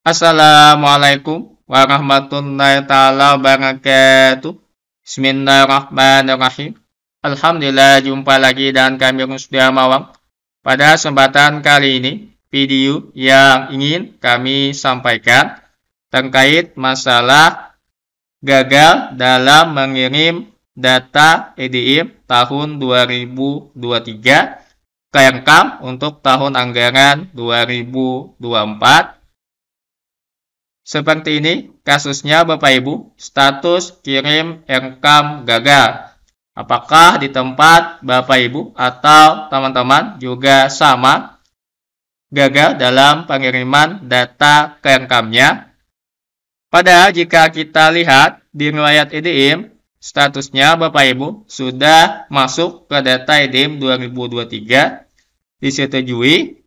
Assalamualaikum warahmatullahi taala wabarakatuh. Bismillahirrahmanirrahim. Alhamdulillah jumpa lagi dan kami sudah Mawang. Pada kesempatan kali ini, video yang ingin kami sampaikan terkait masalah gagal dalam mengirim data EDM tahun 2023 ke Enkam untuk tahun anggaran 2024 seperti ini kasusnya Bapak Ibu, status kirim income gagal. Apakah di tempat Bapak Ibu atau teman-teman juga sama gagal dalam pengiriman data ke income Padahal jika kita lihat di riwayat IDIM, statusnya Bapak Ibu sudah masuk ke data IDIM 2023 disetujui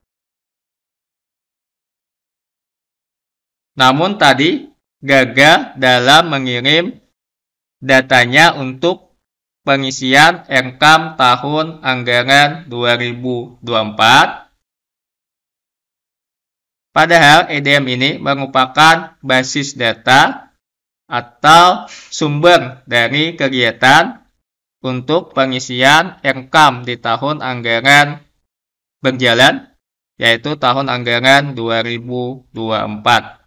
namun tadi gagal dalam mengirim datanya untuk pengisian income tahun anggaran 2024. Padahal EDM ini merupakan basis data atau sumber dari kegiatan untuk pengisian income di tahun anggaran berjalan yaitu tahun anggaran 2024.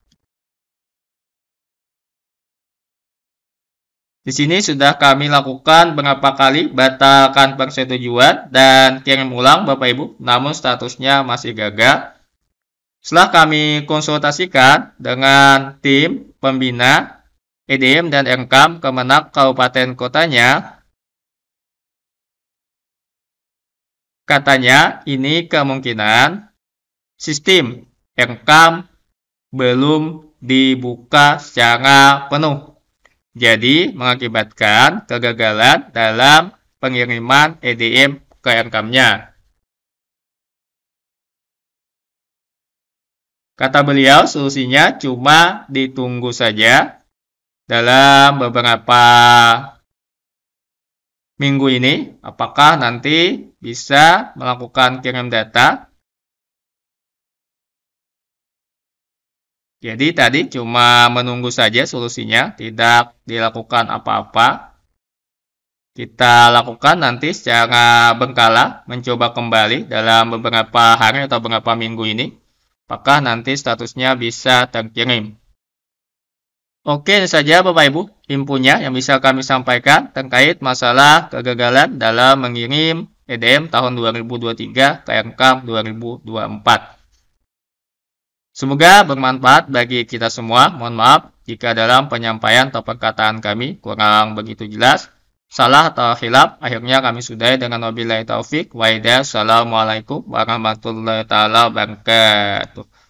Di sini sudah kami lakukan berapa kali batalkan persetujuan dan kirim ulang Bapak Ibu, namun statusnya masih gagal. Setelah kami konsultasikan dengan tim pembina EDM dan engkam Kemenak Kabupaten Kotanya, katanya ini kemungkinan sistem engkam belum dibuka secara penuh jadi mengakibatkan kegagalan dalam pengiriman EDM ke income Kata beliau solusinya cuma ditunggu saja dalam beberapa minggu ini apakah nanti bisa melakukan kirim data Jadi tadi cuma menunggu saja solusinya, tidak dilakukan apa-apa. Kita lakukan nanti secara berkala, mencoba kembali dalam beberapa hari atau beberapa minggu ini. Apakah nanti statusnya bisa terkirim? Oke, ini saja Bapak Ibu impunya yang bisa kami sampaikan terkait masalah kegagalan dalam mengirim EDM tahun 2023 ke RKAM 2024. Semoga bermanfaat bagi kita semua. Mohon maaf jika dalam penyampaian atau perkataan kami kurang begitu jelas, salah atau khilaf. Akhirnya kami sudahi dengan wabillahi taufik. Waidah, Assalamualaikum warahmatullahi wabarakatuh.